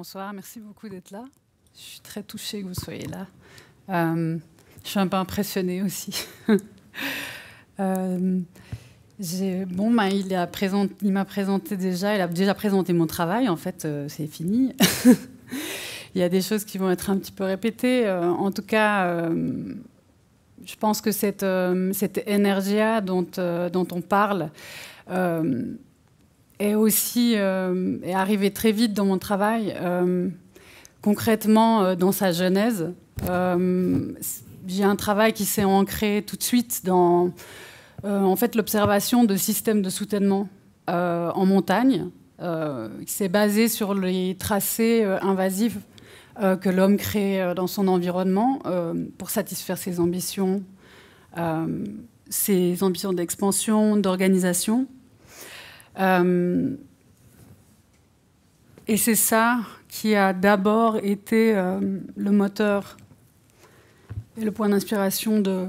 bonsoir. Merci beaucoup d'être là. Je suis très touchée que vous soyez là. Euh, je suis un peu impressionnée aussi. Euh, bon, ben, il m'a présenté déjà, il a déjà présenté mon travail. En fait, euh, c'est fini. il y a des choses qui vont être un petit peu répétées. en tout cas, je pense que cette, cette énergie dont on parle. Est aussi euh, est arrivé très vite dans mon travail, euh, concrètement euh, dans sa genèse. J'ai un travail qui s'est ancré tout de suite dans en fait l'observation de systèmes de soutènement en montagne, qui s'est basé sur les tracés invasifs que l'homme crée dans son environnement pour satisfaire ses ambitions, ses ambitions d'expansion, d'organisation. Euh, et c'est ça qui a d'abord été euh, le moteur et le point d'inspiration de,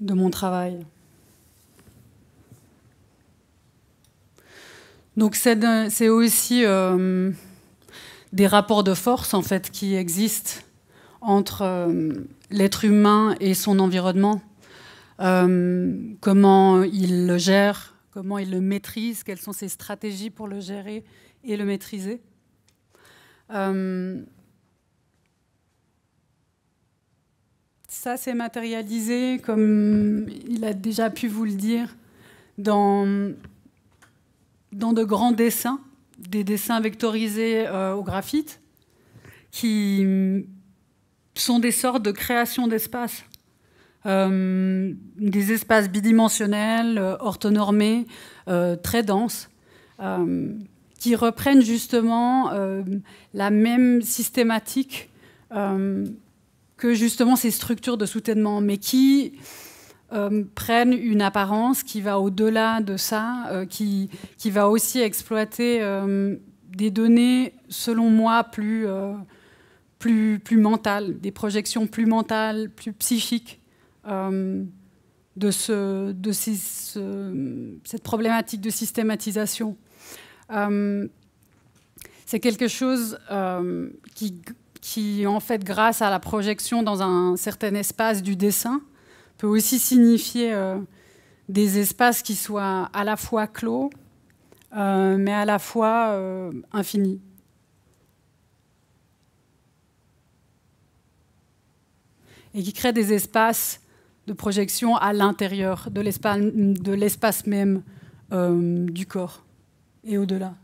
de mon travail. Donc c'est aussi euh, des rapports de force en fait qui existent entre l'être humain et son environnement, comment il le gère, comment il le maîtrise, quelles sont ses stratégies pour le gérer et le maîtriser. Euh, ça s'est matérialisé, comme il a déjà pu vous le dire, dans, dans de grands dessins, des dessins vectorisés euh, au graphite, qui sont des sortes de créations d'espace euh, des espaces bidimensionnels, euh, orthonormés, euh, très denses qui reprennent justement la même systématique que justement ces structures de soutènement, mais qui prennent une apparence qui va au-delà de ça, qui, qui va aussi exploiter des données, selon moi, plus, plus, plus mentales, des projections plus mentales, plus psychiques. Euh, de, ce, de cette problématique de systématisation. Euh, c'est quelque chose euh, qui, qui, en fait, grâce à la projection dans un certain espace du dessin, peut aussi signifier des espaces qui soient à la fois clos, mais à la fois infinis. et qui créent des espaces de projection à l'intérieur de l'espace même euh, du corps et au-delà.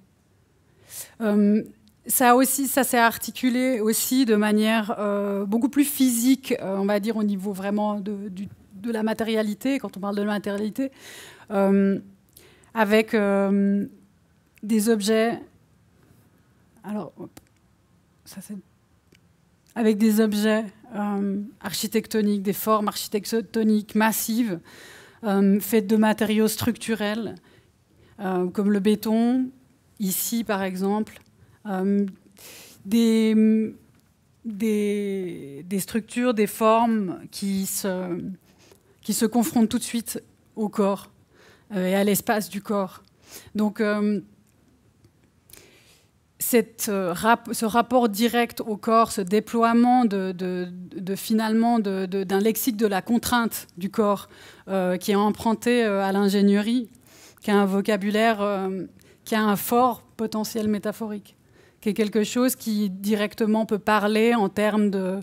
Euh, ça ça s'est articulé aussi de manière euh, beaucoup plus physique, on va dire au niveau vraiment de, de, la matérialité, quand on parle de la matérialité, avec des objets. Alors, ça c'est avec des objets euh, architectoniques, des formes architectoniques massives, euh, faites de matériaux structurels, euh, comme le béton, ici par exemple, des, structures, des formes qui se, qui se confrontent tout de suite au corps et à l'espace du corps. Donc, euh, ce rapport direct au corps, ce déploiement de, finalement d'un lexique de la contrainte du corps euh, qui est emprunté euh, à l'ingénierie, qui a un vocabulaire, qui a un fort potentiel métaphorique, qui est quelque chose qui directement peut parler en termes de,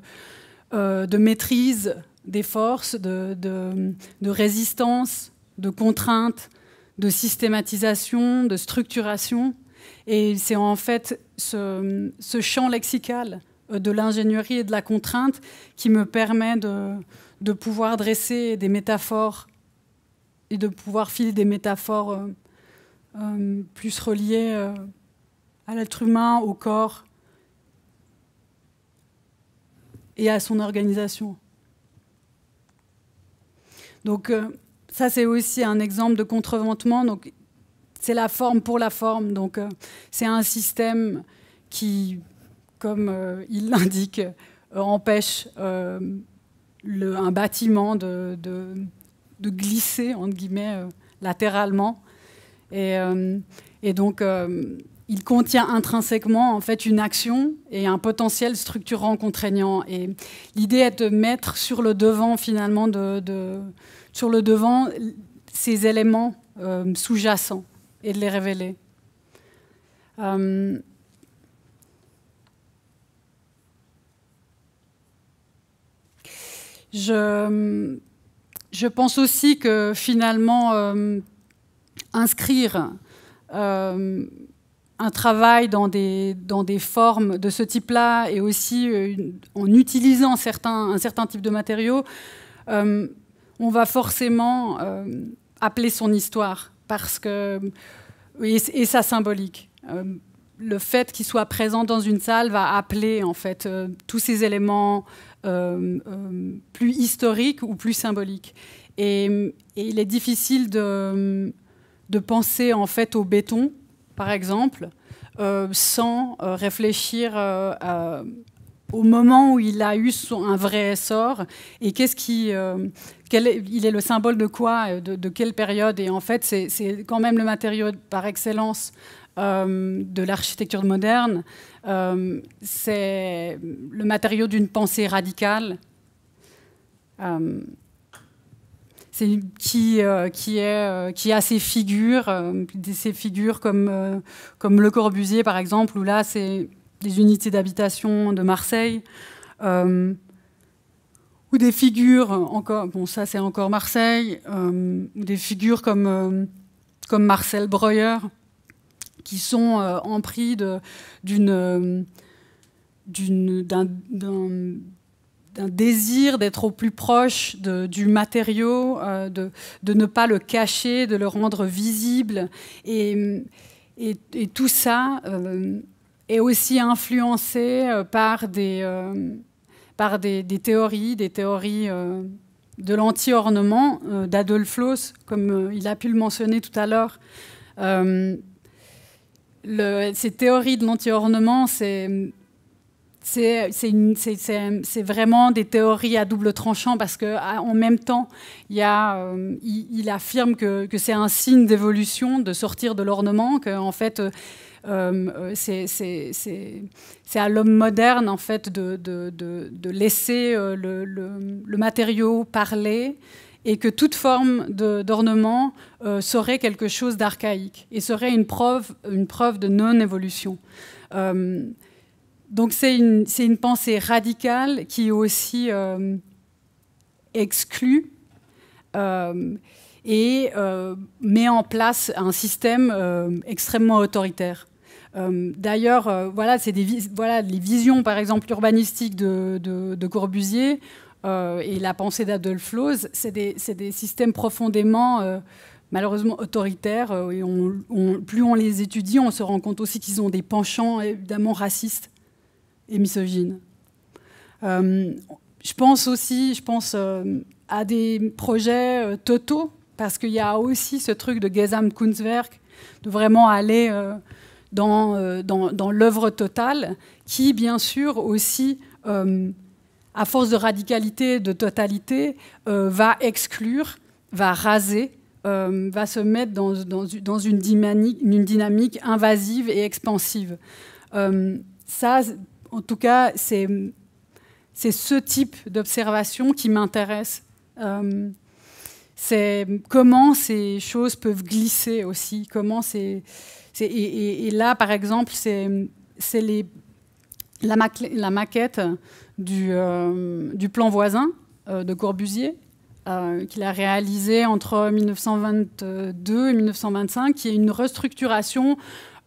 maîtrise des forces, de résistance, de contrainte, de systématisation, de structuration et c'est en fait ce, champ lexical euh, de l'ingénierie et de la contrainte qui me permet de, pouvoir dresser des métaphores et de pouvoir filer des métaphores euh, euh, plus reliées à l'être humain, au corps et à son organisation. Donc ça, c'est aussi un exemple de contreventement. Donc c'est la forme pour la forme. Donc euh, c'est un système qui, comme euh, il l'indique, euh, empêche un bâtiment de, glisser, entre guillemets, latéralement. Et, donc il contient intrinsèquement en fait une action et un potentiel structurant contraignant. Et l'idée est de mettre sur le devant finalement de, sur le devant ces éléments sous-jacents et de les révéler. Euh, je, pense aussi que finalement, euh, inscrire euh, un travail dans des, dans des formes de ce type-là et aussi en utilisant certains, un certain type de matériaux, on va forcément appeler son histoire parce que et, ça, symbolique. Euh, le fait qu'il soit présent dans une salle va appeler en fait euh, tous ces éléments euh, plus historiques ou plus symboliques. Et, il est difficile de, de, penser en fait au béton, par exemple, sans réfléchir à au moment où il a eu son, un vrai essor et qu'est-ce qui, euh, quel il est le symbole de quoi, euh, de, quelle période et en fait c'est quand même le matériau par excellence euh, de l'architecture moderne, c'est le matériau d'une pensée radicale. C'est qui, qui, est, qui a ses figures, ses figures comme, comme Le Corbusier par exemple, où là c'est des unités d'habitation de Marseille, euh, ou des figures, encore, bon ça c'est encore Marseille, euh, ou des figures comme, euh, comme Marcel Breuer, qui sont empris d'une d'un désir d'être au plus proche du matériau, de, ne pas le cacher, de le rendre visible. Et, et, tout ça, est aussi influencé euh, par des, euh, par des, théories, des théories euh, de l'anti-ornement d'Adolf Loos, comme il a pu le mentionner tout à l'heure. ces théories de l'anti-ornement, c'est c'est vraiment des théories à double tranchant parce que en même temps, il, affirme que, que c'est un signe d'évolution de sortir de l'ornement, qu'en fait, euh, euh, c'est à l'homme moderne, en fait, de, laisser euh, le, matériau parler et que toute forme d'ornement serait quelque chose d'archaïque et serait une preuve, une preuve de non-évolution. donc c'est une, pensée radicale qui aussi exclut et met en place un système extrêmement autoritaire. Euh, d'ailleurs, euh, voilà, c'est voilà les visions, par exemple, urbanistiques de, Corbusier euh, et la pensée d'Adolf Loos, c'est des, systèmes profondément malheureusement autoritaires. Et plus on les étudie, on se rend compte aussi qu'ils ont des penchants évidemment racistes et misogynes. je pense aussi, je pense à des projets totaux parce qu'il y a aussi ce truc de Gesamtkunstwerk, de vraiment aller euh, dans, dans, l'œuvre totale, qui bien sûr aussi, euh, à force de radicalité, de totalité, euh, va exclure, va raser, va se mettre dans, une, dynamique, une, dynamique, invasive et expansive. ça, en tout cas, c'est ce type d'observation qui m'intéresse c'est comment ces choses peuvent glisser aussi, comment ces, et, là, par exemple, c'est la, maquette du, euh, plan voisin euh, de Corbusier. Euh, qu'il a réalisé entre 1922 et 1925, qui est une restructuration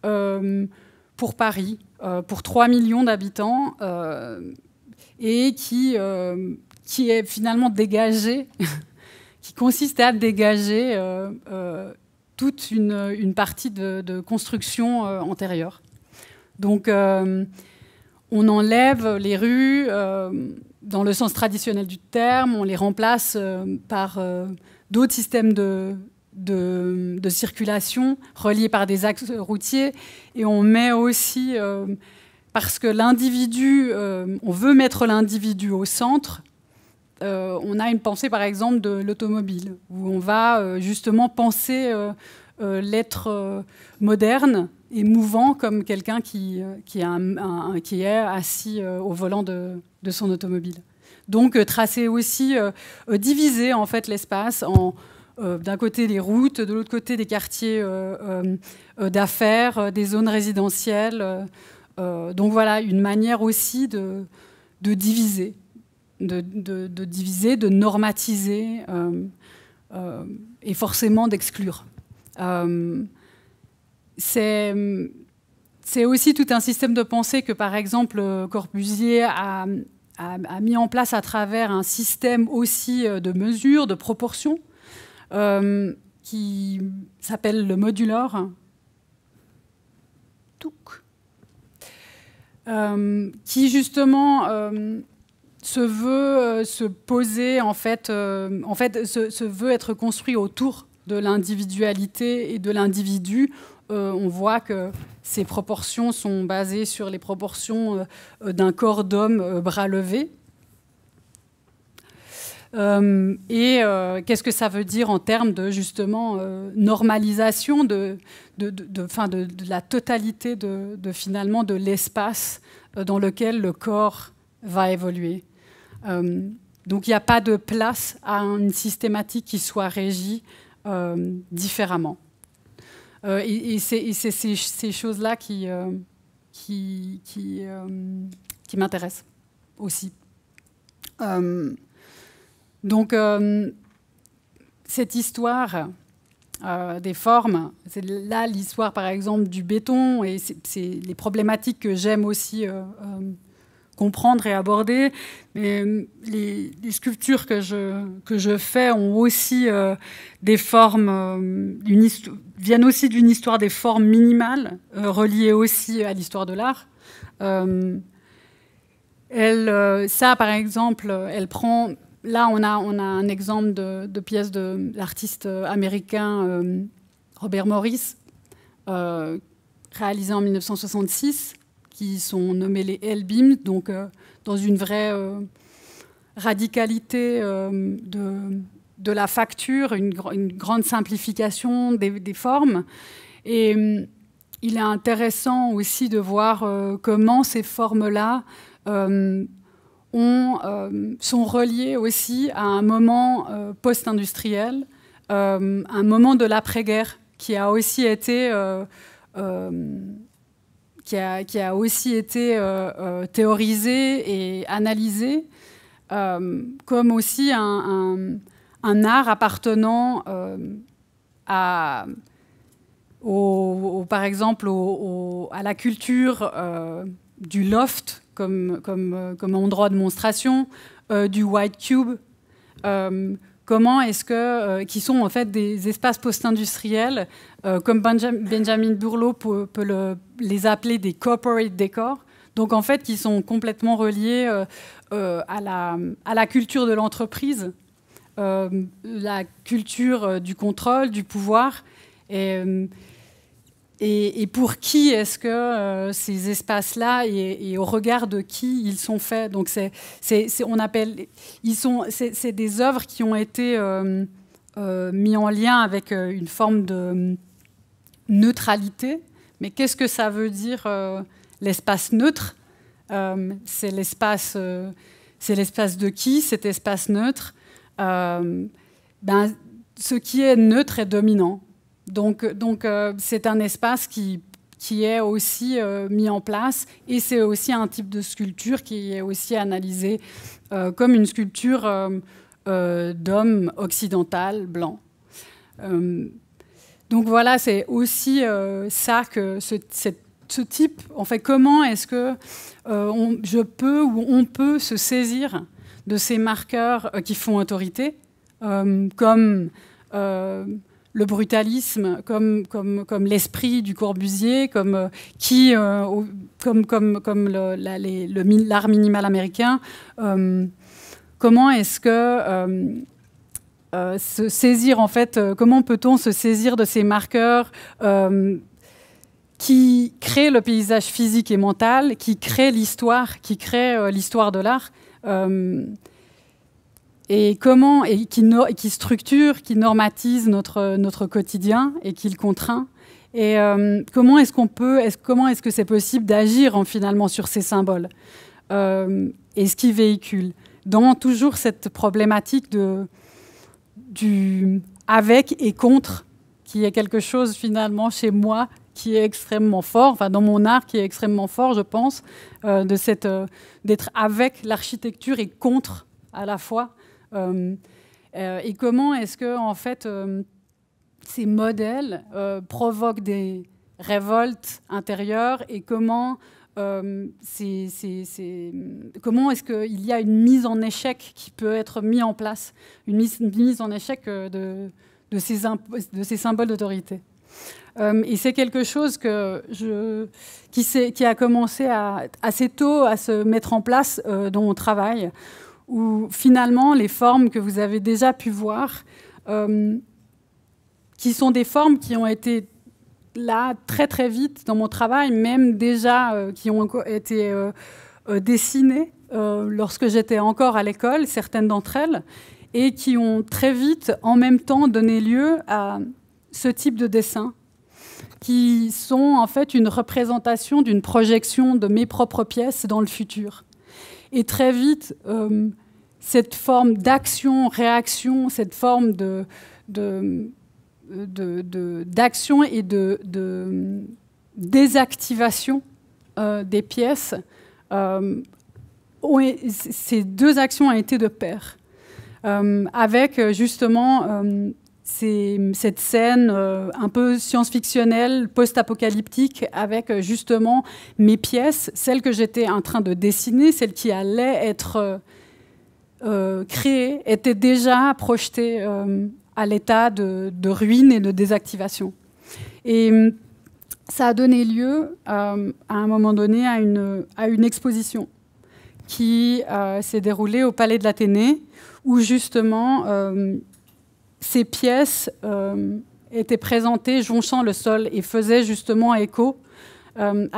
pour Paris, pour 3 millions d'habitants, et qui, qui est finalement dégagée, qui consiste à dégager toute une, partie de, construction euh, antérieure. Donc euh, on enlève les rues euh, dans le sens traditionnel du terme, on les remplace par d'autres systèmes de, de, circulation reliés par des axes routiers et on met aussi, parce que l'individu, on veut mettre l'individu au centre, euh, on a une pensée par exemple de l'automobile, où on va euh, justement penser euh, l'être moderne et mouvant comme quelqu'un qui, est assis au volant de, son automobile. Donc tracer aussi, diviser en fait l'espace en d'un côté les routes, de l'autre côté des quartiers d'affaires, des zones résidentielles. donc voilà, une manière aussi de diviser de, diviser, de normatiser euh, euh, et forcément d'exclure. Euh, c'est c'est aussi tout un système de pensée que, par exemple, Corbusier a, mis en place à travers un système aussi de mesures, de proportions, qui s'appelle le modulor, euh, qui justement se veut se poser, en fait, euh, en fait veut être construit autour de l'individualité et de l'individu euh, on voit que ces proportions sont basées sur les proportions euh, d'un corps d'homme bras levé. et qu'est-ce que ça veut dire en termes de justement normalisation de, de, de, fin de, la totalité de, finalement de l'espace dans lequel le corps va évoluer euh, donc il n'y a pas de place à une systématique qui soit régie euh, différemment. Euh, et, c'est ces, choses-là qui, qui, qui, m'intéressent aussi. donc, cette histoire des formes, c'est là l'histoire, par exemple, du béton, et c'est les problématiques que j'aime aussi comprendre et aborder. Mais euh, les, sculptures que je, que je fais ont aussi euh, des formes, euh, viennent aussi d'une histoire des formes minimales, reliées aussi à l'histoire de l'art. elle, ça, par exemple, elle prend. Là, on a, on a un exemple de, de pièce de l'artiste américain Robert Morris, réalisée en 1966 qui sont nommés les Elbim, donc euh, dans une vraie euh, radicalité euh, de, la facture, une, grande simplification des, formes. Et hum, il est intéressant aussi de voir comment ces formes-là sont reliées aussi à un moment post-industriel, un moment de l'après-guerre qui a aussi été qui a, aussi été euh, euh, théorisé et analysé euh, comme aussi un, art appartenant à, par exemple, à la culture du loft comme, comme, comme endroit de monstration, du white cube, comment est-ce que, euh, qui sont en fait des espaces post-industriels, euh, comme Benjamin Burlow peut, les appeler des corporate décors, donc en fait qui sont complètement reliés euh, à, la, à, la, culture de l'entreprise, la culture du contrôle, du pouvoir. Et et, pour qui est-ce que euh, ces espaces-là et, au regard de qui ils sont faits Donc c'est, on appelle, ils sont, c'est, des œuvres qui ont été euh, euh mises en lien avec euh, une forme de neutralité. Mais qu'est-ce que ça veut dire l'espace neutre C'est l'espace, c'est l'espace de qui Cet espace neutre. Ben, ce qui est neutre est dominant. Donc, euh, c'est un espace qui, est aussi euh, mis en place et c'est aussi un type de sculpture qui est aussi analysé euh, comme une sculpture d'homme occidental blanc. donc voilà, c'est aussi ça que ce, type, en fait, comment est-ce que je peux ou on peut se saisir de ces marqueurs qui font autorité, comme le brutalisme comme, comme, comme l'esprit du Corbusier, comme, euh, qui, euh, comme, comme, comme l'art minimal américain. Euh, comment est-ce que... se saisir en fait, comment peut-on se saisir de ces marqueurs qui créent le paysage physique et mental, qui créent l'histoire, qui créent l'histoire de l'art et comment et qui, qui structure, qui normatise notre, notre quotidien et qui le contraint. Et euh, comment est-ce qu'on peut, est -ce, comment est-ce que c'est possible d'agir en, finalement sur ces symboles euh, et ce qui véhicule dans toujours cette problématique de, du avec et contre, qui est quelque chose finalement chez moi qui est extrêmement fort, enfin dans mon art qui est extrêmement fort, je pense, euh, de cette, d'être avec l'architecture et contre à la fois. Euh, euh, et comment est-ce que, en fait, euh, ces modèles provoquent des révoltes intérieures et comment comment est-ce qu'il y a une mise en échec qui peut être mise en place, une mise, en échec de, de, ces, symboles d'autorité. et c'est quelque chose que je... qui, a commencé assez tôt à se mettre en place dans mon travail, où finalement les formes que vous avez déjà pu voir, euh, qui sont des formes qui ont été là très très vite dans mon travail, même déjà euh, qui ont été euh, dessinées lorsque j'étais encore à l'école, certaines d'entre elles, et qui ont très vite en même temps donné lieu à ce type de dessin qui sont en fait une représentation d'une projection de mes propres pièces dans le futur. Et très vite, euh, cette forme d'action-réaction, cette forme de, d'action et de, désactivation euh, des pièces, euh, ces deux actions ont été de pair. avec justement c'est cette scène euh, un peu science-fictionnelle, post-apocalyptique, avec euh, justement mes pièces, celles que j'étais en train de dessiner, celles qui allaient être euh, créées, étaient déjà projetées à l'état de, de, ruine et de désactivation. Et ça a donné lieu, à un moment donné, à une, exposition qui s'est déroulée au Palais de l'Athénée, où justement, ces pièces euh, étaient présentées jonchant le sol et faisaient justement écho euh,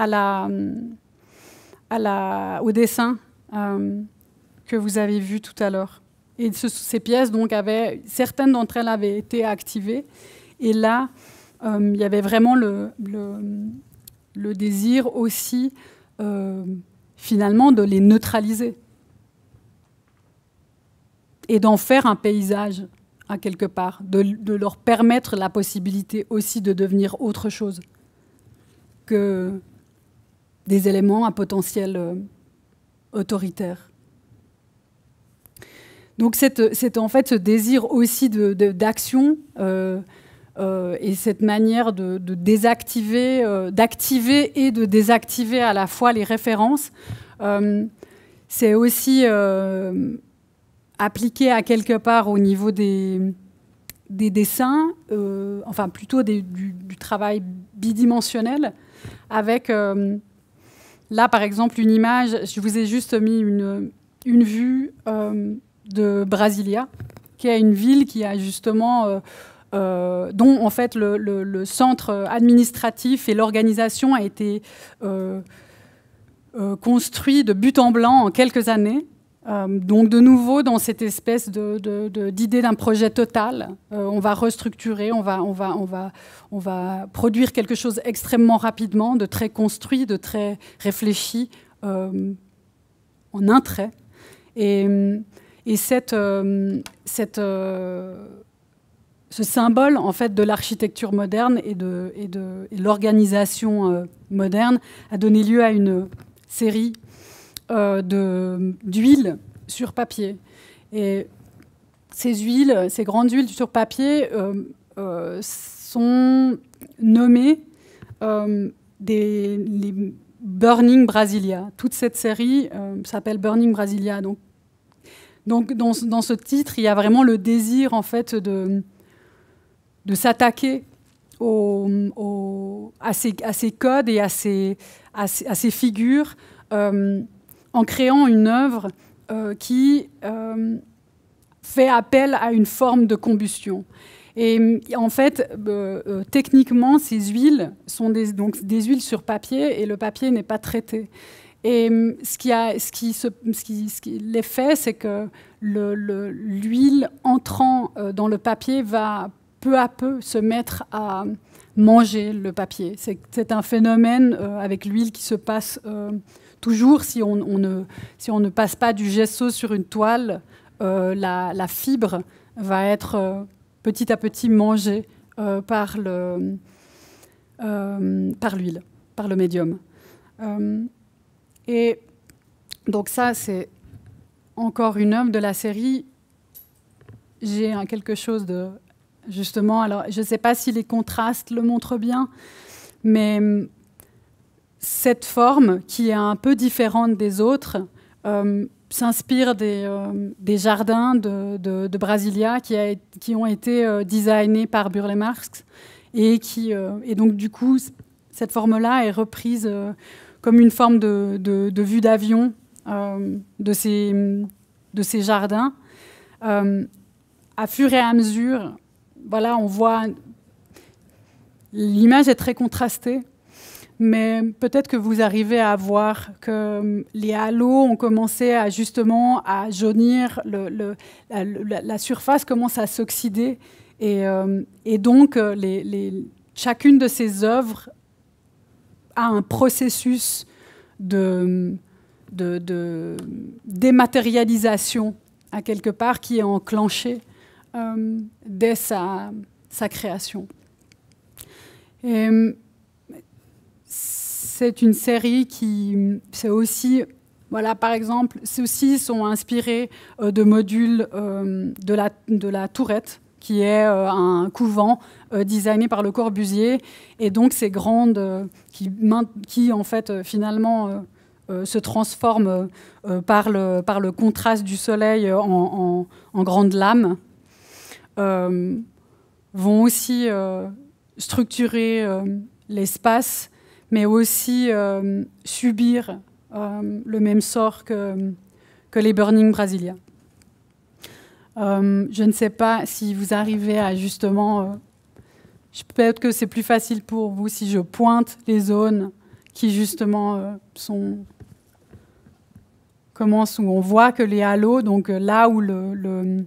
au dessin euh, que vous avez vu tout à l'heure. Et ces pièces, donc, certaines d'entre elles avaient été activées. Et là, il y avait vraiment le désir aussi, finalement, de les neutraliser et d'en faire un paysage. Hein, quelque part, de, leur permettre la possibilité aussi de devenir autre chose que des éléments à potentiel euh, autoritaire. Donc euh, c'est en fait ce désir aussi d'action euh, et cette manière de, de désactiver, d'activer et de désactiver à la fois les références, c'est aussi appliqué à quelque part au niveau des, des dessins, euh, enfin plutôt du, travail bidimensionnel, avec euh, là par exemple une image, je vous ai juste mis une, vue euh, de Brasilia, qui est une ville qui a justement... dont en fait le, centre administratif et l'organisation a été construit de but en blanc en quelques années. Euh, donc de nouveau dans cette espèce d'idée d'un projet total, euh, on va restructurer, on va, on, va, on, va, on va, produire quelque chose extrêmement rapidement, de très construit, de très réfléchi, euh, en un trait. Et, cette, cette, ce symbole en fait de l'architecture moderne et de, de l'organisation moderne a donné lieu à une série euh, d'huile sur papier. Et ces huiles, ces grandes huiles sur papier euh, euh, sont nommées des, les Burning Brasilia. Toute cette série s'appelle Burning Brasilia. Donc, donc dans, dans, ce titre, il y a vraiment le désir en fait de, de s'attaquer à, à, ces, codes et à ces, à ces, à figures. Euh, en créant une œuvre euh, qui euh, fait appel à une forme de combustion. Et en fait, euh, techniquement, ces huiles sont des, donc, des huiles sur papier et le papier n'est pas traité. Et ce qui, a, ce qui, qui, l'effet, c'est que le, l'huile entrant dans le papier va peu à peu se mettre à manger le papier. C'est, un phénomène avec l'huile qui se passe toujours, si on, ne, si on ne passe pas du gesso sur une toile, euh, la, fibre va être euh, petit à petit mangée euh, par l'huile, par le médium. et donc ça, c'est encore une œuvre de la série. J'ai quelque chose de justement. Alors, je ne sais pas si les contrastes le montrent bien, mais cette forme, qui est un peu différente des autres, euh, s'inspire euh, des, jardins de, Brasilia qui, ont été euh, designés par Burle Marx. Et, qui, donc, du coup, cette forme-là est reprise comme une forme de, vue d'avion de, ces, de ces jardins. à fur et à mesure, voilà, on voit. L'image est très contrastée mais peut-être que vous arrivez à voir que hum, les halos ont commencé à justement à jaunir, le, la, surface commence à s'oxyder, et, hum, donc euh, les, chacune de ces œuvres a un processus de, hum, de, dématérialisation à quelque part qui est enclenché dès sa, sa création. Et, c'est une série qui, c'est aussi, voilà, par exemple, ceux-ci sont inspirés euh, de modules euh, de, la, Tourette, qui est euh, un couvent designé par Le Corbusier, et donc ces grandes qui, en fait, finalement se transforment par, le, contraste du soleil en, en grandes lames, vont aussi structurer l'espace mais aussi euh, subir euh, le même sort que, que les Burning Brasilia. Euh, je ne sais pas si vous arrivez à justement... Peut-être que c'est plus facile pour vous si je pointe les zones qui justement sont commencent où on voit que les halos, donc là où le,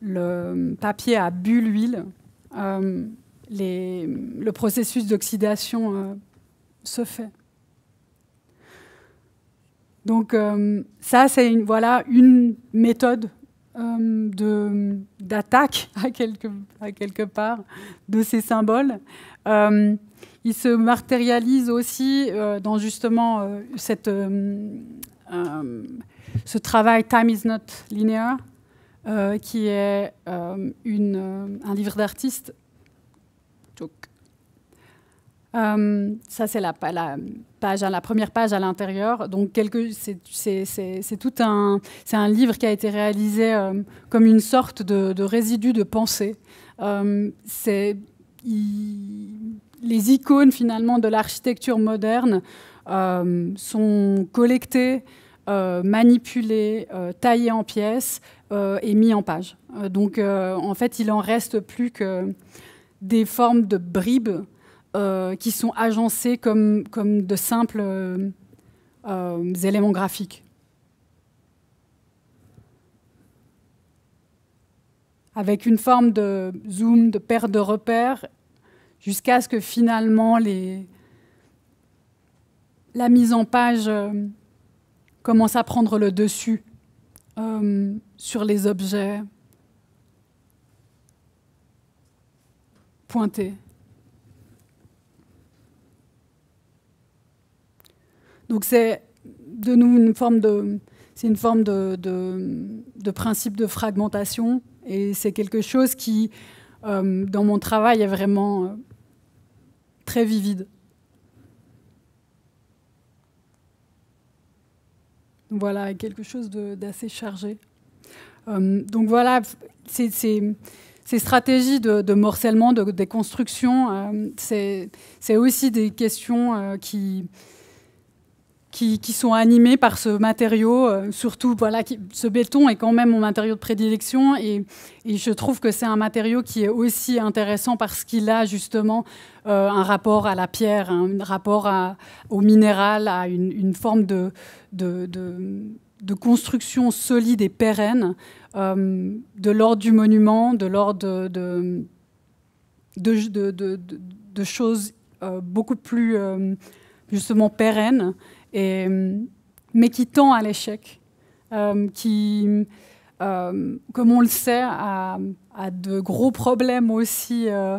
le, papier a bu l'huile, le processus d'oxydation se fait. Donc euh, ça, c'est une, voilà, une méthode euh, de, d'attaque à quelque, à quelque, part de ces symboles. Euh, il se matérialise aussi dans justement cette, ce travail Time is not linear, qui est une, un livre d'artiste. Euh, ça, c'est la, page, la première page à l'intérieur. Donc, c'est tout un, c'est un livre qui a été réalisé euh, comme une sorte de, résidu de pensée. Euh, les icônes finalement de l'architecture moderne sont collectées, manipulées, taillées en pièces et mises en page. donc, en fait, il en reste plus que des formes de bribes euh, qui sont agencés comme, de simples euh, euh, éléments graphiques. Avec une forme de zoom, de paire de repères, jusqu'à ce que finalement la mise en page commence à prendre le dessus sur les objets pointés. Donc c'est de nous une forme de, c'est une forme de, principe de fragmentation et c'est quelque chose qui, euh, dans mon travail, est vraiment euh, très vivide. Voilà, quelque chose d'assez chargé. Euh, donc voilà, ces stratégies de, morcellement, de déconstruction, c'est aussi des questions qui, qui, sont animés par ce matériau, euh, surtout voilà, ce béton est quand même mon matériau de prédilection et, je trouve que c'est un matériau qui est aussi intéressant parce qu'il a justement euh, un rapport à la pierre, un rapport au minéral, à une, forme de, construction solide et pérenne euh, de l'ordre du monument, de l'ordre de, de, choses beaucoup plus justement pérennes mais qui tend à l'échec, euh, qui, euh, comme on le sait, a, de gros problèmes aussi. Euh,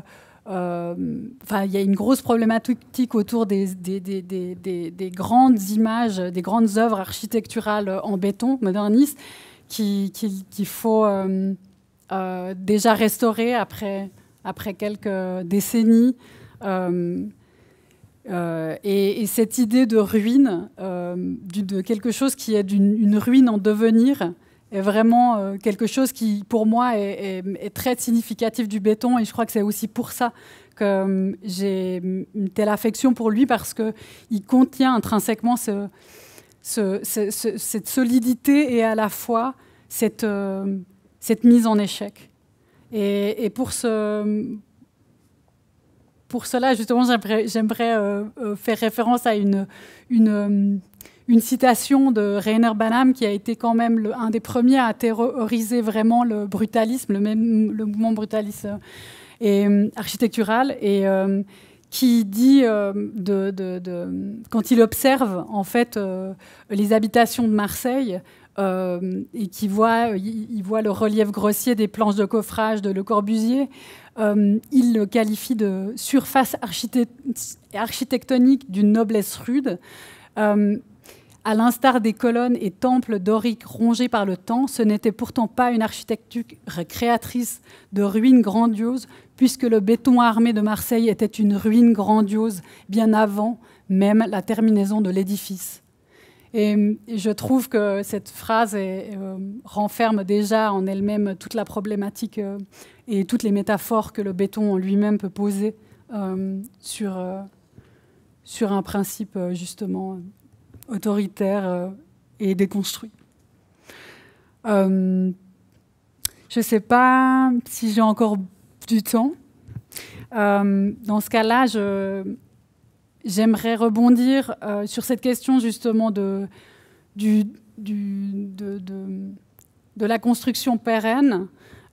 enfin, il y a une grosse problématique autour des, des, grandes images, des grandes œuvres architecturales en béton moderniste qu'il qui faut déjà restaurer après, après quelques décennies. Euh, et, cette idée de ruine, euh, de quelque chose qui est d'une ruine en devenir, est vraiment euh, quelque chose qui, pour moi, est, très significatif du béton. Et je crois que c'est aussi pour ça que j'ai une telle affection pour lui, parce qu'il contient intrinsèquement ce, cette solidité et à la fois cette, cette mise en échec. Et, et pour ce pour cela, justement, j'aimerais euh, euh, faire référence à euh, une, citation de Rainer Banham, qui a été quand même un des premiers à terroriser vraiment le brutalisme, le, mouvement brutaliste et architectural. Et qui dit de, quand il observe en fait les habitations de Marseille, euh, et qui voit, il, voit le relief grossier des planches de coffrage de Le Corbusier. Euh, il le qualifie de surface architectonique d'une noblesse rude. Euh, à l'instar des colonnes et temples doriques rongés par le temps, ce n'était pourtant pas une architecture créatrice de ruines grandioses, puisque le béton armé de Marseille était une ruine grandiose bien avant même la terminaison de l'édifice. Et, euh, je trouve que cette phrase euh, renferme déjà en elle-même toute la problématique euh, et toutes les métaphores que le béton en lui-même peut poser sur, sur un principe justement autoritaire et déconstruit. je ne sais pas si j'ai encore du temps. dans ce cas-là, je, J'aimerais rebondir euh, sur cette question justement de, du, du, de, la construction pérenne.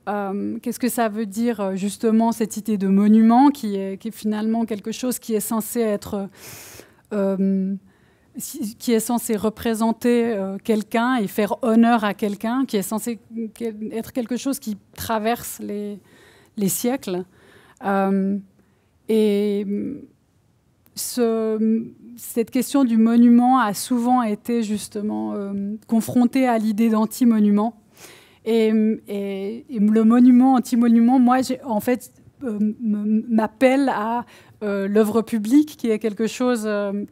Euh, qu'est-ce que ça veut dire euh, justement cette idée de monument qui est, finalement quelque chose qui est censé être... qui est censé représenter quelqu'un et faire honneur à quelqu'un, qui est censé être quelque chose qui traverse les, les siècles. et ce, cette question du monument a souvent été justement euh, confrontée à l'idée d'anti-monument. Et, le monument, anti-monument, moi, en fait, euh, m'appelle à euh, l'œuvre publique, qui est quelque chose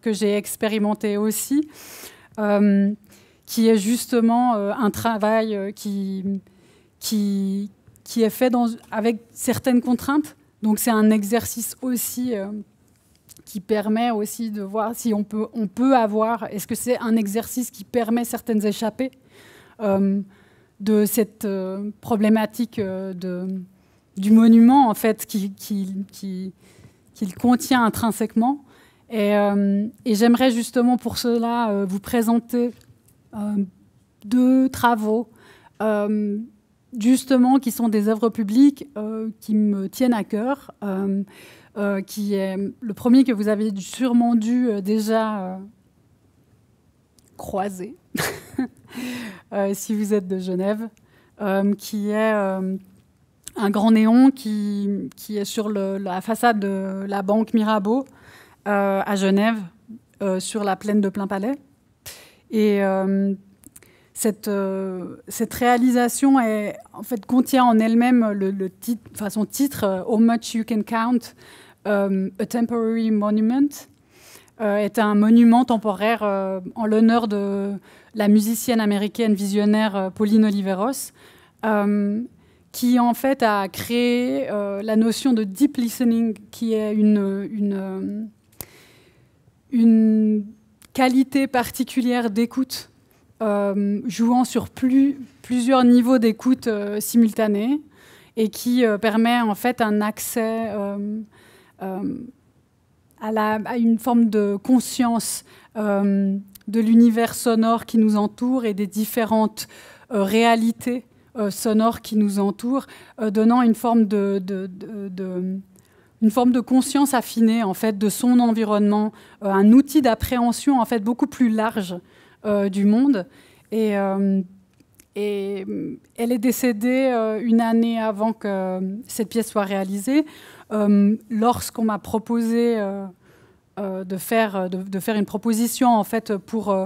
que j'ai expérimenté aussi, qui est justement un travail qui, qui, qui, est fait dans, avec certaines contraintes. Donc c'est un exercice aussi qui permet aussi de voir si on peut, on peut avoir, est-ce que c'est un exercice qui permet certaines échappées euh, de cette euh, problématique euh, de, du monument, en fait, qu'il qui, qui, qui, contient intrinsèquement. Et, et j'aimerais justement pour cela vous présenter deux travaux, justement, qui sont des œuvres publiques qui me tiennent à cœur. Euh, qui est le premier que vous avez sûrement dû euh, déjà euh, croiser, si vous êtes de Genève, qui est un grand néon qui, qui est sur la façade de la banque Mirabeau à Genève, sur la plaine de Plainpalais. Et cette, cette, réalisation est, en fait, contient en elle-même le, le titre, son titre, How Much You Can Count, euh, a Temporary Monument euh, est un monument temporaire euh, en l'honneur de la musicienne américaine visionnaire Pauline Oliveros, qui en fait a créé la notion de deep listening, qui est une, une, qualité particulière d'écoute, jouant sur plusieurs niveaux d'écoute simultanés, et qui permet en fait un accès euh, à, une forme de conscience euh, de l'univers sonore qui nous entoure et des différentes euh, réalités sonores qui nous entourent, donnant une forme de, conscience affinée en fait de son environnement, un outil d'appréhension en fait beaucoup plus large du monde. et elle est décédée une année avant que cette pièce soit réalisée. Euh, lorsqu'on m'a proposé euh, euh, de, faire, de, faire une proposition en fait pour,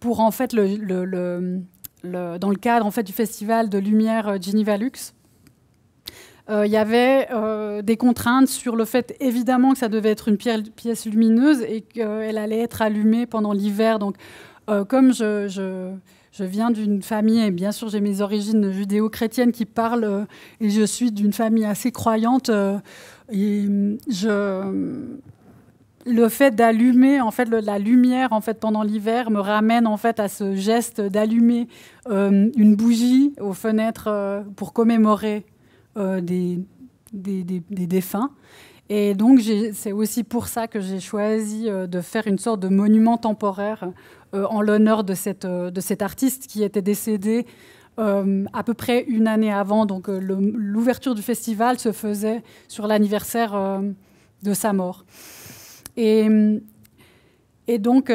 pour en fait le, dans le cadre en fait du festival de lumière Geneva Lux, Il y avait des contraintes sur le fait, évidemment, que ça devait être une pièce lumineuse et qu'elle allait être allumée pendant l'hiver. Donc, comme je, je viens d'une famille, et bien sûr j'ai mes origines judéo-chrétiennes qui parlent, euh, et je suis d'une famille assez croyante. Euh, et hum, je, le fait d'allumer, en fait, la lumière, en fait, pendant l'hiver, me ramène en fait à ce geste d'allumer euh, une bougie aux fenêtres pour commémorer des, des, des, des, défunts. Et donc, c'est aussi pour ça que j'ai choisi de faire une sorte de monument temporaire euh, en l'honneur de, cet euh, artiste qui était décédé euh, à peu près une année avant. Donc l'ouverture du festival se faisait sur l'anniversaire de sa mort. Et, donc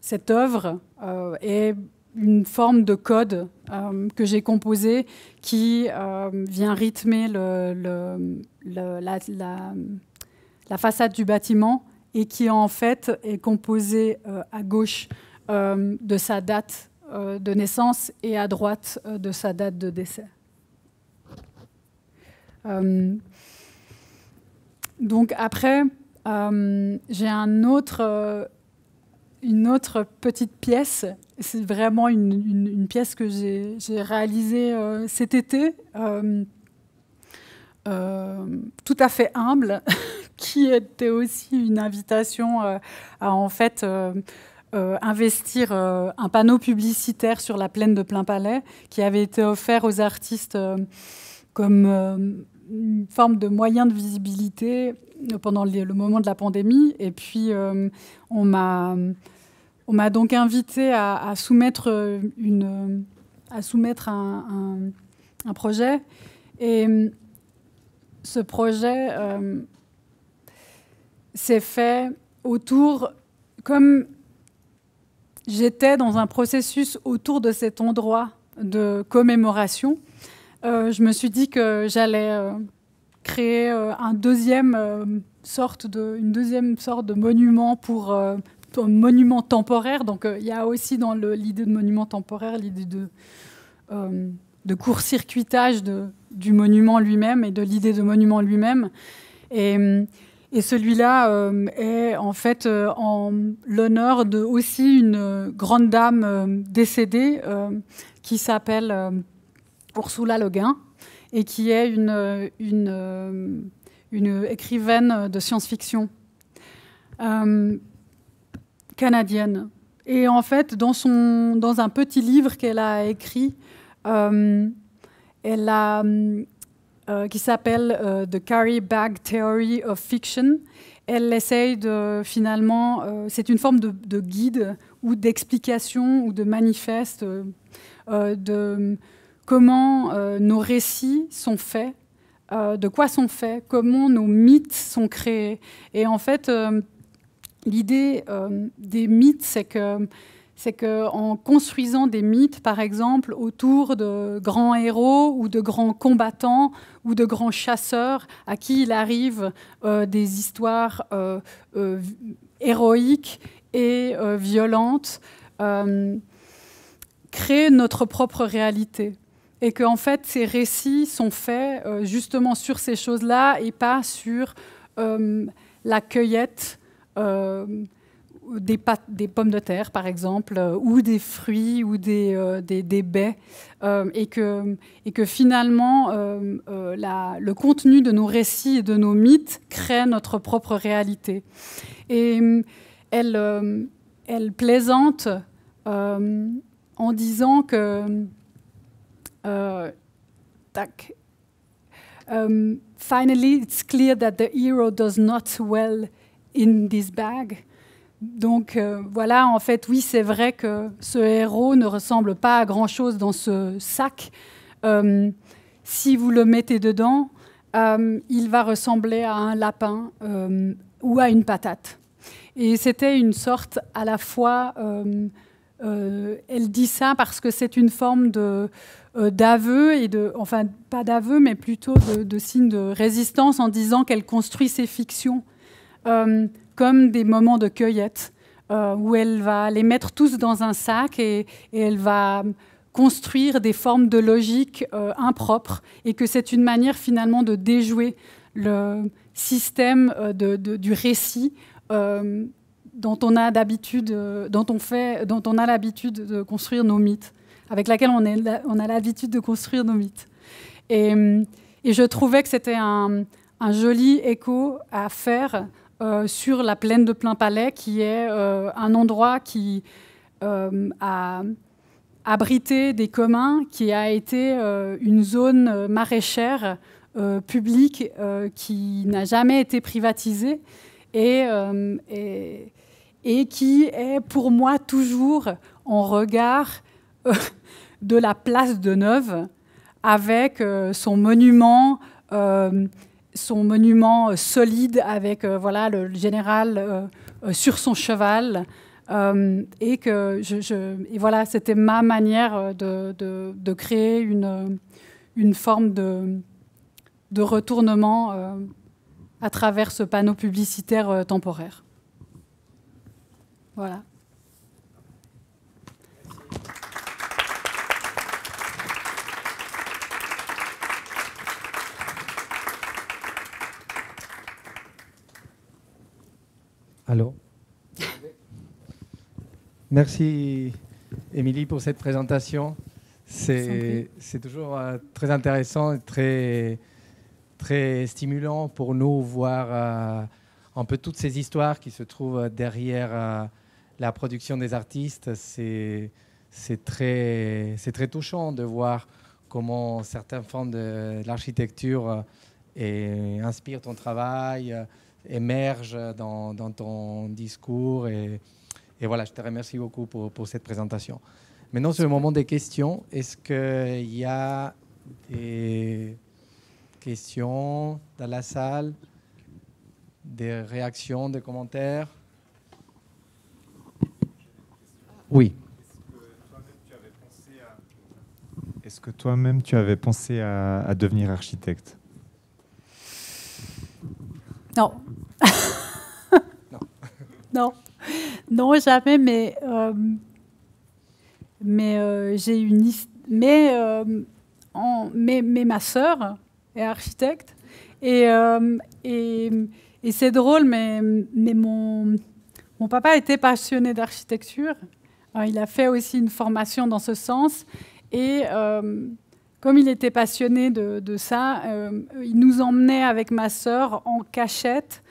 cette œuvre est une forme de code que j'ai composé qui vient rythmer la, façade du bâtiment et qui en fait est composée euh, à gauche euh, de sa date euh, de naissance et à droite de sa date de décès. donc après, j'ai une autre petite pièce. C'est vraiment une, pièce que j'ai réalisée cet été, tout à fait humble, qui était aussi une invitation euh, à en fait euh, euh, investir un panneau publicitaire sur la plaine de Plein Palais qui avait été offert aux artistes comme une forme de moyen de visibilité pendant le moment de la pandémie. Et puis, on m'a. On m'a donc invité à, soumettre, une, à soumettre un, projet. Et ce projet, c'est fait autour, comme j'étais dans un processus autour de cet endroit de commémoration, euh, je me suis dit que j'allais euh, créer euh, un deuxième, sorte de, une deuxième sorte de monument pour un monument temporaire. Donc il y a aussi dans l'idée de monument temporaire l'idée de, de court-circuitage du monument lui-même et de l'idée de monument lui-même. Et et celui-là euh, est en fait euh, en l'honneur de aussi une euh, grande dame décédée qui s'appelle Ursula Le Guin et qui est une, une, une écrivaine de science-fiction canadienne. Et en fait, dans, son, dans un petit livre qu'elle a écrit, elle a euh, qui s'appelle euh, The Carry Bag Theory of Fiction. Elle essaye de, finalement, euh, c'est une forme de, guide ou d'explication ou de manifeste de comment nos récits sont faits, de quoi sont faits, comment nos mythes sont créés. Et en fait, l'idée des mythes, c'est que c'est qu'en construisant des mythes, par exemple, autour de grands héros ou de grands combattants ou de grands chasseurs à qui il arrive euh, des histoires euh, euh, héroïques et violentes, créer notre propre réalité et que fait ces récits sont faits justement sur ces choses-là et pas sur la cueillette des, pommes de terre, par exemple, euh, ou des fruits, ou des, euh, baies, euh, et, que, finalement, le contenu de nos récits et de nos mythes crée notre propre réalité. Et elle, plaisante en disant que... finally, it's clear that the hero does not well in this bag. Donc euh, voilà, en fait, oui, c'est vrai que ce héros ne ressemble pas à grand-chose dans ce sac. Euh, si vous le mettez dedans, euh, il va ressembler à un lapin ou à une patate. Et c'était une sorte à la fois... elle dit ça parce que c'est une forme d'aveu et de, enfin pas d'aveu, mais plutôt de, de signe de résistance en disant qu'elle construit ses fictions comme des moments de cueillette euh, où elle va les mettre tous dans un sac et, elle va construire des formes de logique impropre, euh, impropres et que c'est une manière finalement de déjouer le système euh, du récit dont on a d'habitude, dont on fait, dont on a l'habitude de construire nos mythes, avec laquelle on, on a l'habitude de construire nos mythes. Et, je trouvais que c'était un, un, joli écho à faire euh, sur la plaine de Plainpalais, qui est euh, un endroit qui euh, a abrité des communs, qui a été une zone maraîchère publique qui n'a jamais été privatisée et, et, qui est pour moi toujours en regard de la place de Neuve avec son monument son monument euh, solide avec euh, voilà, le, général euh, sur son cheval. et que voilà, c'était ma manière de, créer une, forme de, de retournement à travers ce panneau publicitaire temporaire. Voilà. Allô Merci, Émilie, pour cette présentation. C'est toujours euh, très intéressant et très, très stimulant pour nous voir euh, un peu toutes ces histoires qui se trouvent derrière euh, la production des artistes. C'est très, très touchant de voir comment certains formes de l'architecture inspirent ton travail, émerge dans, ton discours. Et, voilà, je te remercie beaucoup pour, cette présentation. Maintenant, c'est le moment des questions. Est-ce qu'il y a des questions dans la salle, des réactions, des commentaires Oui. Est-ce que toi-même tu avais pensé à, à devenir architecte Non, non, non, jamais, mais, euh, mais euh, j'ai une. Mais, euh, en, mais, mais, ma sœur est architecte. Et, et, c'est drôle, mais, mais mon, mon papa était passionné d'architecture. Il a fait aussi une formation dans ce sens. Et comme il était passionné de, de ça, il nous emmenait avec ma sœur en cachette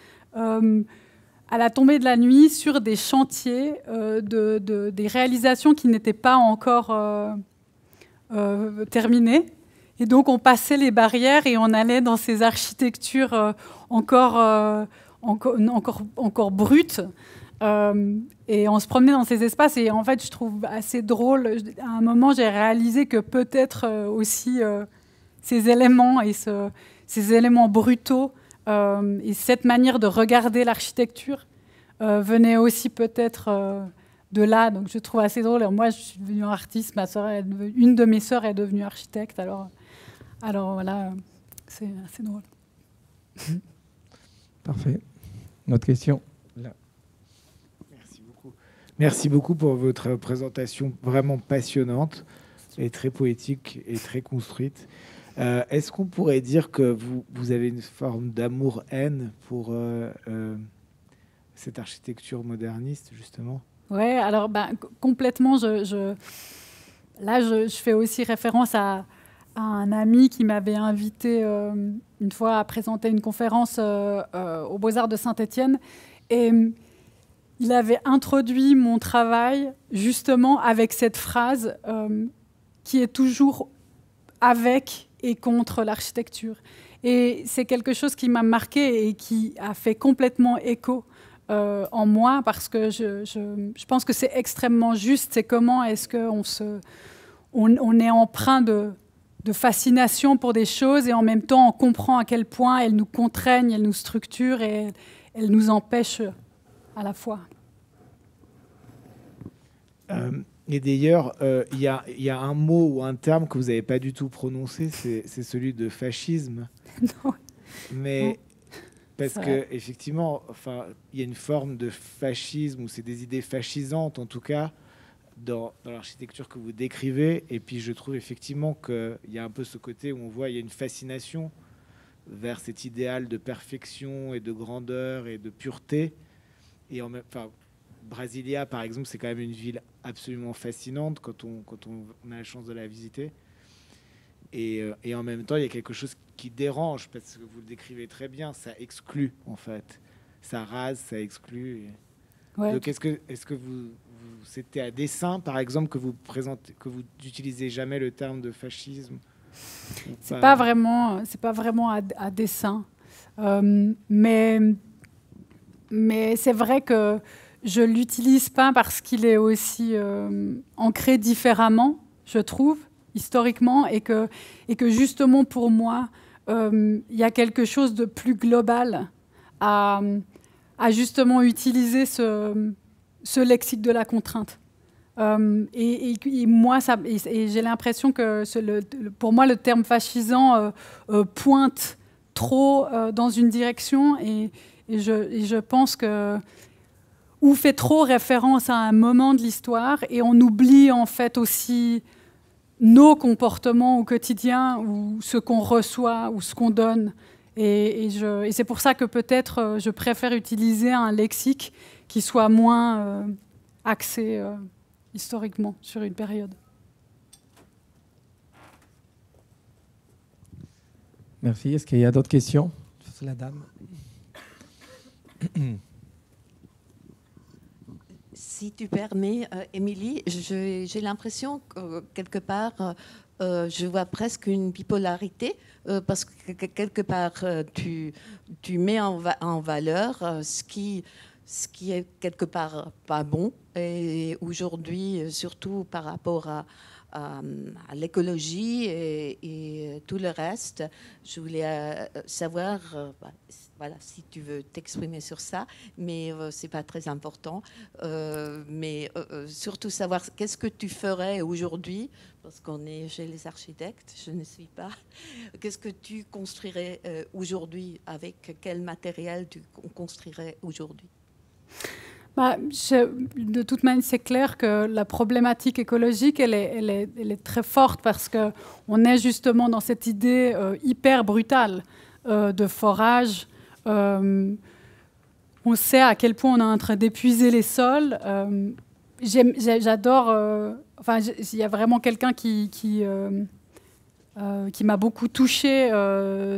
à la tombée de la nuit sur des chantiers, euh, de, des réalisations qui n'étaient pas encore euh, euh, terminées. Et donc on passait les barrières et on allait dans ces architectures encore, encore, encore, brutes. et on se promenait dans ces espaces et en fait je trouve assez drôle, à un moment j'ai réalisé que peut-être aussi ces éléments et ces éléments brutaux euh, et cette manière de regarder l'architecture euh, venait aussi peut-être euh, de là. Donc je trouve assez drôle. moi, je suis devenue artiste. Ma une de mes sœurs est devenue architecte. Alors, alors voilà, c'est assez drôle. Parfait. Notre question. Merci beaucoup. Merci beaucoup pour votre présentation vraiment passionnante et très poétique et très construite. Euh, est-ce qu'on pourrait dire que vous, avez une forme d'amour-haine pour euh, euh, cette architecture moderniste, justement Oui, alors ben, complètement, là, je, fais aussi référence à, à un ami qui m'avait invité une fois à présenter une conférence aux Beaux-Arts de Saint-Étienne. Et il avait introduit mon travail justement avec cette phrase qui est toujours avec et contre l'architecture. Et c'est quelque chose qui m'a marqué et qui a fait complètement écho euh, en moi parce que je, je, pense que c'est extrêmement juste. C'est comment est-ce qu'on se, on, on est emprunt de, fascination pour des choses et en même temps on comprend à quel point elles nous contraignent, elles nous structurent et elles nous empêchent à la fois. Euh, et d'ailleurs, euh, il y, a, un mot ou un terme que vous n'avez pas du tout prononcé, c'est celui de fascisme. non. Mais parce que effectivement, enfin, il y a une forme de fascisme ou c'est des idées fascisantes en tout cas dans, l'architecture que vous décrivez. Et puis je trouve effectivement qu'il y a un peu ce côté où on voit il y a une fascination vers cet idéal de perfection et de grandeur et de pureté. Et en même, enfin, Brasilia, par exemple, c'est quand même une ville absolument fascinante quand on, quand on, a la chance de la visiter. Euh, et, en même temps, il y a quelque chose qui dérange, parce que vous le décrivez très bien, ça exclut en fait. Ça rase, ça exclut. Donc est-ce que, est que vous, c'était à dessein, par exemple, que vous présentez, que vous n'utilisez jamais le terme de fascisme C'est pas... pas vraiment, c'est pas vraiment à, dessein, euh, mais mais c'est vrai que je l'utilise pas parce qu'il est aussi euh, ancré différemment, je trouve, historiquement, et que, et que justement pour moi, euh, il y a quelque chose de plus global à, à justement utiliser ce, ce, lexique de la contrainte. Euh, et, moi, ça, et, j'ai l'impression que le, pour moi, le terme fascisant pointe trop dans une direction, et, je, je, pense que ou fait trop référence à un moment de l'histoire et on oublie en fait aussi nos comportements au quotidien ou ce qu'on reçoit ou ce qu'on donne. Et, c'est pour ça que peut-être euh, je préfère utiliser un lexique qui soit moins euh, axé euh, historiquement sur une période. Merci. Est-ce qu'il y a d'autres questions La dame. si tu permets, euh, Émilie, j'ai l'impression que quelque part, euh, euh, je vois presque une bipolarité parce que quelque part, tu, tu mets en, en valeur ce qui ce qui est quelque part pas bon. Et aujourd'hui, surtout par rapport à, à, l'écologie et, et, tout le reste, je voulais savoir bah, voilà, si tu veux t'exprimer sur ça, mais ce euh, c'est pas très important. Euh, mais euh, surtout savoir qu'est-ce que tu ferais aujourd'hui, parce qu'on est chez les architectes, je ne suis pas. Qu'est-ce que tu construirais aujourd'hui Avec quel matériel tu construirais aujourd'hui bah, de toute manière, c'est clair que la problématique écologique, elle est, elle est très forte parce qu'on est justement dans cette idée hyper brutale de forage euh, on sait à quel point on est en train d'épuiser les sols. Euh, j'adore. Euh, enfin, il y a vraiment quelqu'un qui qui, m'a beaucoup touché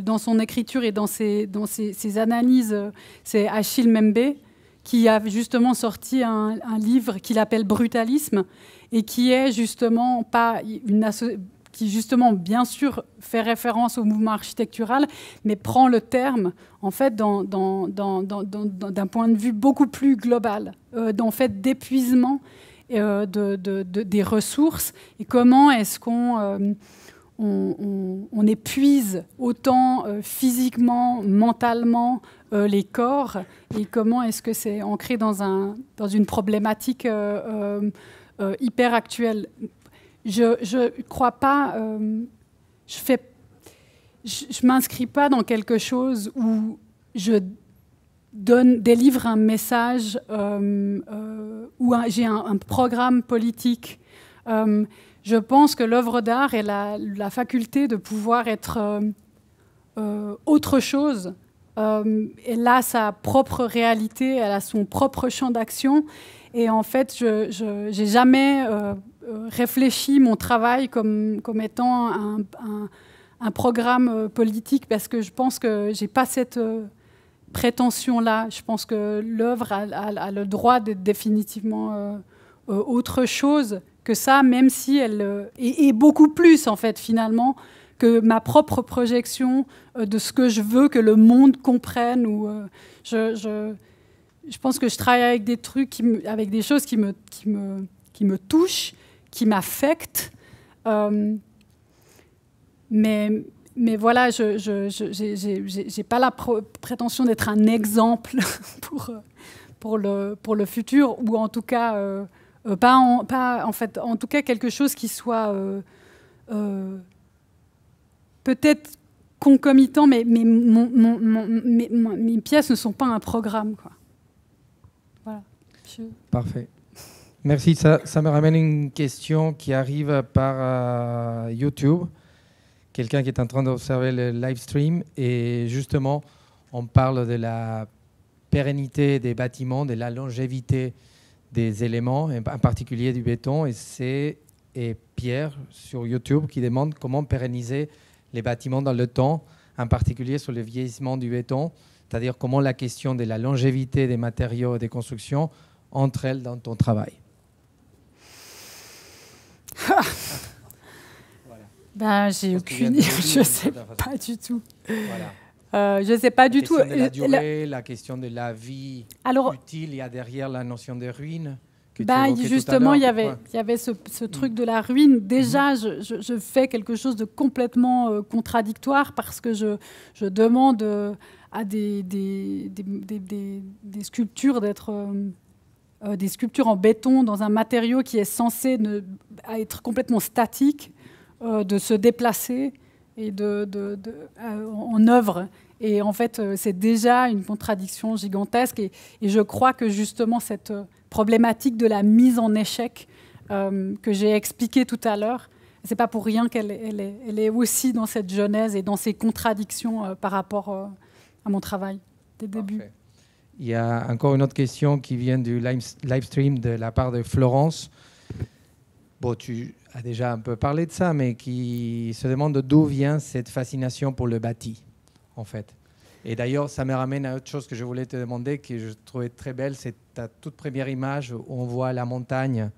dans son écriture et dans ses dans ses, analyses. C'est Achille Membe qui a justement sorti un, un livre qu'il appelle Brutalisme et qui est justement pas une qui justement, bien sûr, fait référence au mouvement architectural, mais prend le terme, en fait, d'un dans, point de vue beaucoup plus global, euh, d'en fait d'épuisement euh, des ressources, et comment est-ce qu'on... Euh, épuise autant physiquement, mentalement les corps et comment est-ce que c'est ancré dans, un, dans une problématique hyper actuelle je ne crois pas, euh, je fais, je, m'inscris pas dans quelque chose où je donne, délivre un message euh, euh, où j'ai un, programme politique. je pense que l'œuvre d'art est la, la, faculté de pouvoir être autre chose. elle a sa propre réalité, elle a son propre champ d'action. Et en fait, je n'ai jamais euh, euh, réfléchi mon travail comme, comme étant un, programme euh, politique parce que je pense que j'ai pas cette prétention-là. Je pense que l'œuvre a, le droit d'être définitivement autre chose que ça, même si elle est, beaucoup plus en fait finalement que ma propre projection de ce que je veux que le monde comprenne ou je je pense que je travaille avec des trucs, qui avec des choses qui me, me, qui me touchent, qui m'affectent. Euh, mais, mais voilà, je n'ai pas la prétention d'être un exemple pour, pour, le, pour le futur, ou en tout cas, euh, pas, en, pas en fait, en tout cas quelque chose qui soit euh, peut-être concomitant, mais, mes, mes pièces ne sont pas un programme. Quoi. Parfait. Merci. Ça, me ramène une question qui arrive par euh, YouTube. Quelqu'un qui est en train d'observer le live stream. Et justement, on parle de la pérennité des bâtiments, de la longévité des éléments, en particulier du béton. Et c'est Pierre sur YouTube qui demande comment pérenniser les bâtiments dans le temps, en particulier sur le vieillissement du béton, c'est-à-dire comment la question de la longévité des matériaux et des constructions entre elles dans ton travail Ben, j'ai aucune idée, je ne euh, sais pas du tout. je ne sais pas du tout. De euh, la durée, la... question de la vie Alors, utile, il y a derrière la notion de ruine. Bah, justement, il y avait, y avait ce, mm. truc de la ruine. Déjà, mm-hmm. je, fais quelque chose de complètement euh, contradictoire parce que je, demande à des sculptures d'être euh, des sculptures en béton dans un matériau qui est censé être complètement statique, euh, de se déplacer et de, euh, en œuvre. Et en fait, c'est déjà une contradiction gigantesque. Et, je crois que justement cette problématique de la mise en échec que j'ai expliquée tout à l'heure, c'est pas pour rien qu'elle est, aussi dans cette genèse et dans ces contradictions par rapport à mon travail des débuts. Il y a encore une autre question qui vient du live stream de la part de Florence. Bon, tu as déjà un peu parlé de ça, mais qui se demande d'où vient cette fascination pour le bâti, en fait. Et d'ailleurs, ça me ramène à autre chose que je voulais te demander, que je trouvais très belle. C'est ta toute première image où on voit la montagne,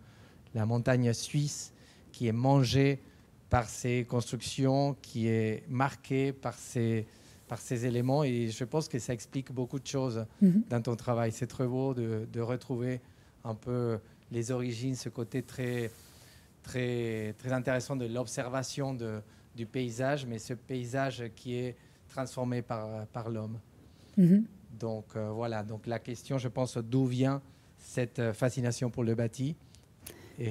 la montagne suisse, qui est mangée par ces constructions, qui est marquée par ces par ces éléments et je pense que ça explique beaucoup de choses mhm. dans ton travail. C'est très beau de, de, retrouver un peu les origines, ce côté très, très, très intéressant de l'observation du paysage, mais ce paysage qui est transformé par, par l'homme. Mhm. Donc euh, voilà, donc la question, je pense, d'où vient cette euh, fascination pour le bâti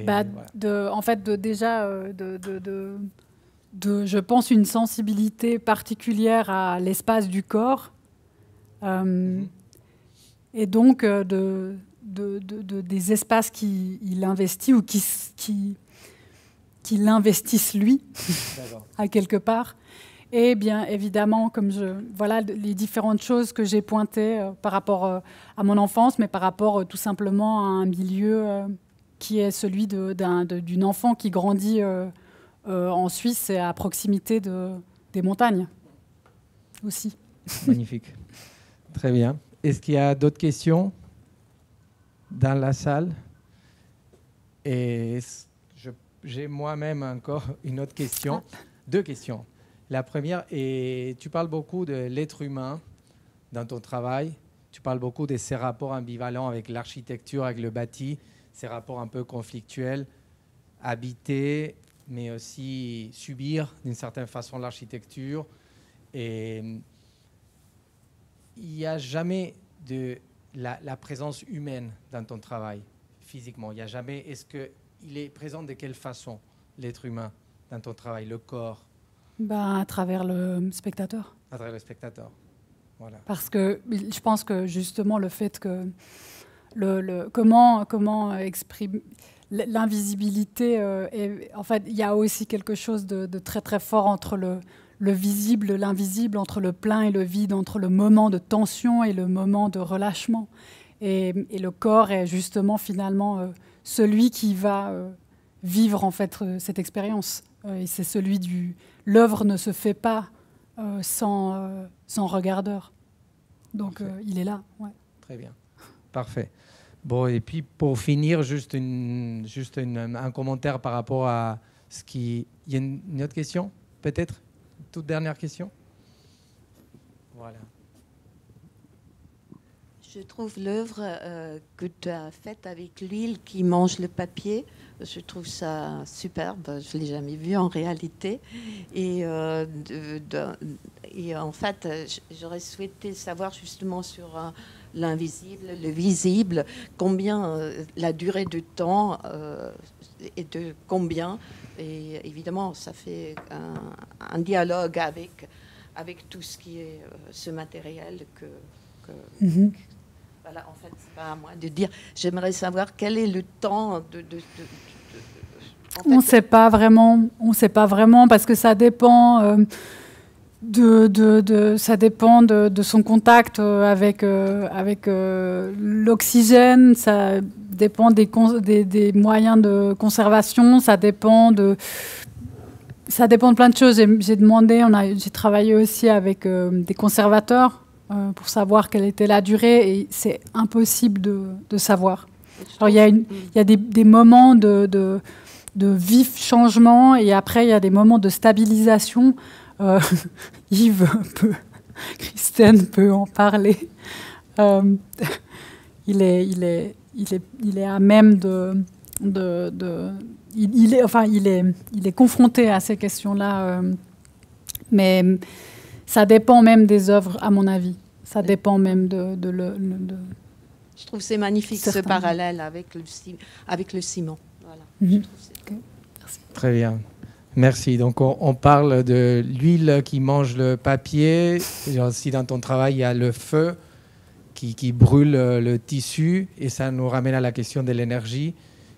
bah, de, En fait, de, déjà, euh, de de, je pense, une sensibilité particulière à l'espace du corps. Euh, mhm. et donc, euh, de, des espaces qu'il investit ou qui, qui, l'investissent lui, à quelque part. Et bien évidemment, comme je voilà les différentes choses que j'ai pointées euh, par rapport à mon enfance, mais par rapport tout simplement à un milieu qui est celui d'une enfant qui grandit euh, en Suisse, c'est à proximité de, des montagnes aussi. Magnifique. Très bien. Est-ce qu'il y a d'autres questions dans la salle Et j'ai moi-même encore une autre question. Ah. Deux questions. La première, est, tu parles beaucoup de l'être humain dans ton travail. Tu parles beaucoup de ces rapports ambivalents avec l'architecture, avec le bâti, ces rapports un peu conflictuels, habiter, mais aussi subir d'une certaine façon l'architecture. Et euh, il n'y a jamais de la, présence humaine dans ton travail, physiquement. Il n'y a jamais est-ce qu'il est présent de quelle façon, l'être humain, dans ton travail, le corps ben, À travers le spectateur. À travers le spectateur. Voilà. Parce que je pense que justement le fait que le, le comment comment euh, exprime l'invisibilité. Euh, en fait, il y a aussi quelque chose de, très très fort entre le, visible, l'invisible, entre le plein et le vide, entre le moment de tension et le moment de relâchement. Et, le corps est justement finalement euh, celui qui va euh, vivre en fait cette expérience. et c'est celui du. L'œuvre ne se fait pas sans, sans regardeur. Donc il est là. Très bien. Parfait. Bon, et puis pour finir, juste, une, juste un commentaire par rapport à ce qui. Il y a une, autre question, peut-être Toute dernière question Voilà. Je trouve l'œuvre euh, que tu as faite avec l'huile qui mange le papier, je trouve ça superbe. Je ne l'ai jamais vu en réalité. Et, euh, en fait, j'aurais souhaité savoir justement sur. Euh, l'invisible, le visible, combien euh, la durée du temps euh, et de combien. Et évidemment, ça fait un, dialogue avec, avec tout ce qui est euh, ce matériel que. Mhm. Voilà, en fait, c'est pas à moi de dire. J'aimerais savoir quel est le temps de, on ne sait pas vraiment, on sait pas vraiment parce que ça dépend ça dépend de, son contact euh, avec, euh, euh, l'oxygène, ça dépend des, moyens de conservation, ça dépend de, ça dépend de plein de choses. J'ai demandé, j'ai travaillé aussi avec des conservateurs pour savoir quelle était la durée et c'est impossible de, savoir. Alors il y a, des, moments de, de, vif changement et après il y a des moments de stabilisation. Euh, Yves peut, Christine peut en parler. Euh, il, est, il, est, il, est, il est à même de... de, de il, est, enfin, il, est, il est confronté à ces questions-là, euh, mais ça dépend même des œuvres, à mon avis. Ça dépend même de, le... je trouve c'est magnifique ce parallèle avec le, avec le ciment. Voilà. Mhm. Très bien. Merci. Donc, on, parle de l'huile qui mange le papier. si dans ton travail, il y a le feu qui, brûle le tissu, et ça nous ramène à la question de l'énergie,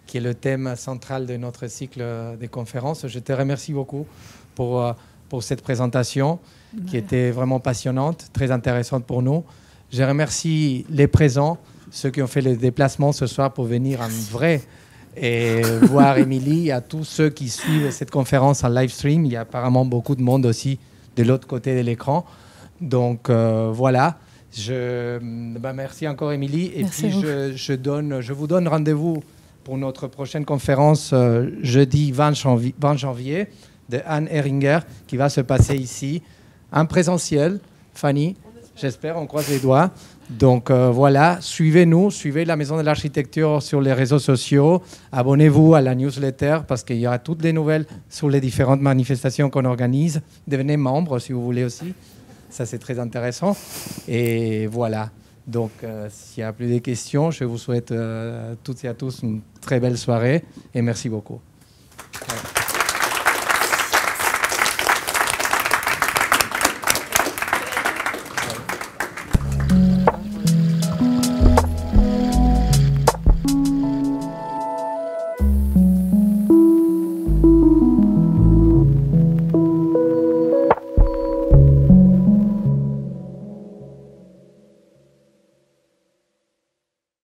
qui est le thème central de notre cycle de conférences. Je te remercie beaucoup pour, euh, pour cette présentation qui était vraiment passionnante, très intéressante pour nous. Je remercie les présents, ceux qui ont fait le déplacement ce soir pour venir en vrai et voir Émilie, à tous ceux qui suivent cette conférence en live stream. Il y a apparemment beaucoup de monde aussi de l'autre côté de l'écran. Donc euh, voilà. Je, bah, merci encore Émilie. Et puis je, je, donne, je vous donne rendez-vous pour notre prochaine conférence euh, jeudi 20 janvier, 20 janvier de Anne Heringer qui va se passer ici en présentiel. Fanny, j'espère, on croise les doigts. Donc euh, voilà, suivez-nous, suivez la Maison de l'Architecture sur les réseaux sociaux, abonnez-vous à la newsletter parce qu'il y aura toutes les nouvelles sur les différentes manifestations qu'on organise. Devenez membre si vous voulez aussi, ça c'est très intéressant. Et voilà, donc euh, s'il n'y a plus de questions, je vous souhaite euh, toutes et à tous une très belle soirée et merci beaucoup.